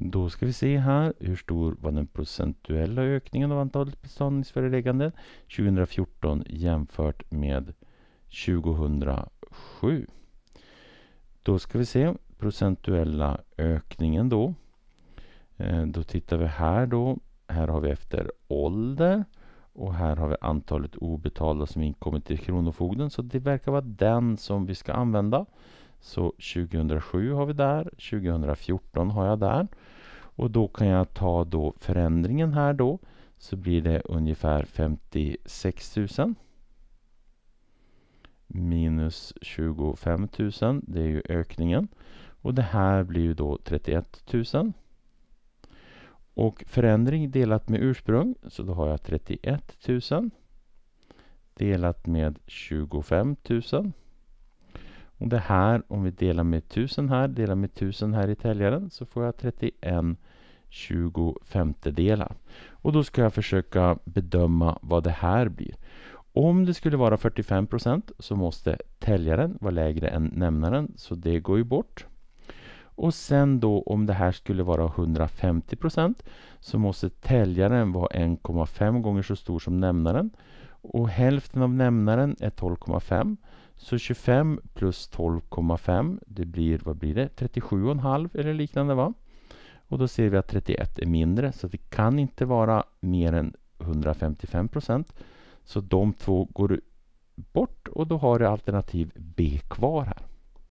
Då ska vi se här, hur stor var den procentuella ökningen av antalet betalningsförelägganden 2014 jämfört med 2007? Då ska vi se procentuella ökningen då. Eh, då tittar vi här då. Här har vi efter ålder och här har vi antalet obetalda som inkommit till Kronofogden. Så det verkar vara den som vi ska använda. Så 2007 har vi där, 2014 har jag där. Och då kan jag ta då förändringen här då. Så blir det ungefär 56 000. Minus 25 000, det är ju ökningen. Och det här blir ju då 31 000. Och förändring delat med ursprung, så då har jag 31 000 delat med 25 000 och det här, om vi delar med 1000 här, delar med 1000 här i täljaren så får jag 31 25 delar. Och då ska jag försöka bedöma vad det här blir. Om det skulle vara 45 procent så måste täljaren vara lägre än nämnaren, så det går ju bort. Och sen då om det här skulle vara 150 procent så måste täljaren vara 1,5 gånger så stor som nämnaren. Och hälften av nämnaren är 12,5 så 25 plus 12,5 det blir, vad blir det? 37,5 eller liknande va? Och då ser vi att 31 är mindre så det kan inte vara mer än 155 procent. Så de två går bort och då har du alternativ B kvar här.